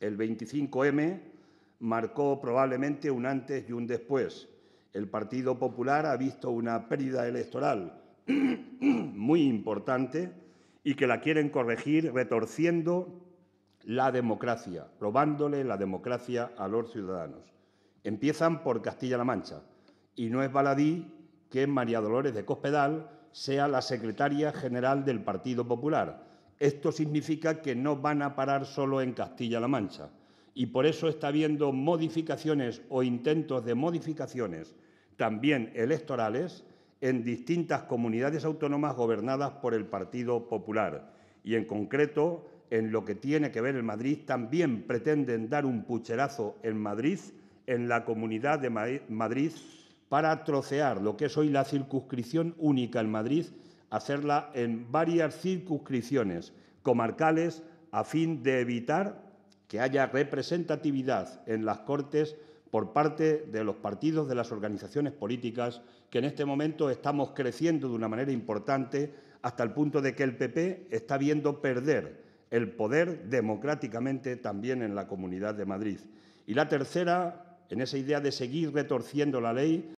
El 25M marcó probablemente un antes y un después. El Partido Popular ha visto una pérdida electoral muy importante y que la quieren corregir retorciendo la democracia, robándole la democracia a los ciudadanos. Empiezan por Castilla-La Mancha y no es baladí que María Dolores de Cospedal sea la secretaria general del Partido Popular esto significa que no van a parar solo en Castilla-La Mancha y por eso está habiendo modificaciones o intentos de modificaciones también electorales en distintas comunidades autónomas gobernadas por el Partido Popular y en concreto en lo que tiene que ver el Madrid también pretenden dar un pucherazo en Madrid, en la comunidad de Madrid, para trocear lo que es hoy la circunscripción única en Madrid hacerla en varias circunscripciones comarcales a fin de evitar que haya representatividad en las Cortes por parte de los partidos de las organizaciones políticas, que en este momento estamos creciendo de una manera importante hasta el punto de que el PP está viendo perder el poder democráticamente también en la Comunidad de Madrid. Y la tercera, en esa idea de seguir retorciendo la ley,